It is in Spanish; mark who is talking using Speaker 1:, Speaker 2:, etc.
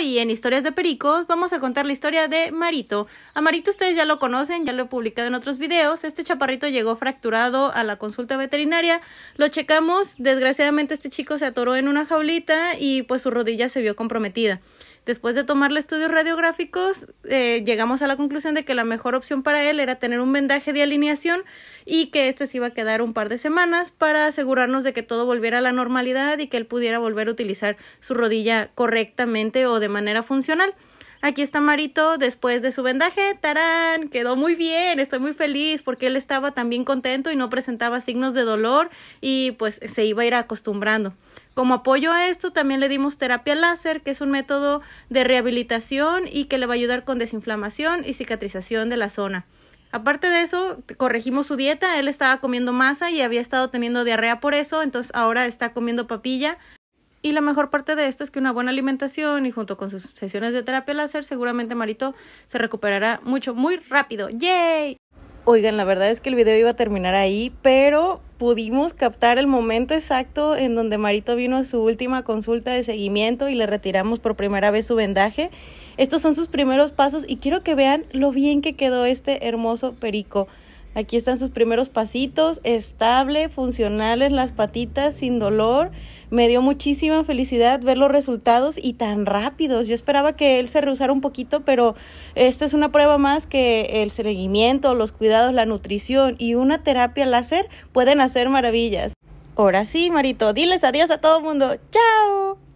Speaker 1: y en Historias de Pericos vamos a contar la historia de Marito. A Marito ustedes ya lo conocen, ya lo he publicado en otros videos. Este chaparrito llegó fracturado a la consulta veterinaria, lo checamos, desgraciadamente este chico se atoró en una jaulita y pues su rodilla se vio comprometida. Después de tomarle estudios radiográficos, eh, llegamos a la conclusión de que la mejor opción para él era tener un vendaje de alineación y que este se iba a quedar un par de semanas para asegurarnos de que todo volviera a la normalidad y que él pudiera volver a utilizar su rodilla correctamente o de manera funcional. Aquí está Marito después de su vendaje. Tarán, quedó muy bien, estoy muy feliz porque él estaba también contento y no presentaba signos de dolor y pues se iba a ir acostumbrando. Como apoyo a esto, también le dimos terapia láser, que es un método de rehabilitación y que le va a ayudar con desinflamación y cicatrización de la zona. Aparte de eso, corregimos su dieta, él estaba comiendo masa y había estado teniendo diarrea por eso, entonces ahora está comiendo papilla. Y la mejor parte de esto es que una buena alimentación y junto con sus sesiones de terapia láser, seguramente Marito se recuperará mucho, muy rápido. ¡Yay! Oigan, la verdad es que el video iba a terminar ahí, pero pudimos captar el momento exacto en donde Marito vino a su última consulta de seguimiento y le retiramos por primera vez su vendaje. Estos son sus primeros pasos y quiero que vean lo bien que quedó este hermoso perico. Aquí están sus primeros pasitos, estable, funcionales las patitas, sin dolor. Me dio muchísima felicidad ver los resultados y tan rápidos. Yo esperaba que él se rehusara un poquito, pero esto es una prueba más que el seguimiento, los cuidados, la nutrición y una terapia láser pueden hacer maravillas. Ahora sí, Marito, diles adiós a todo el mundo. ¡Chao!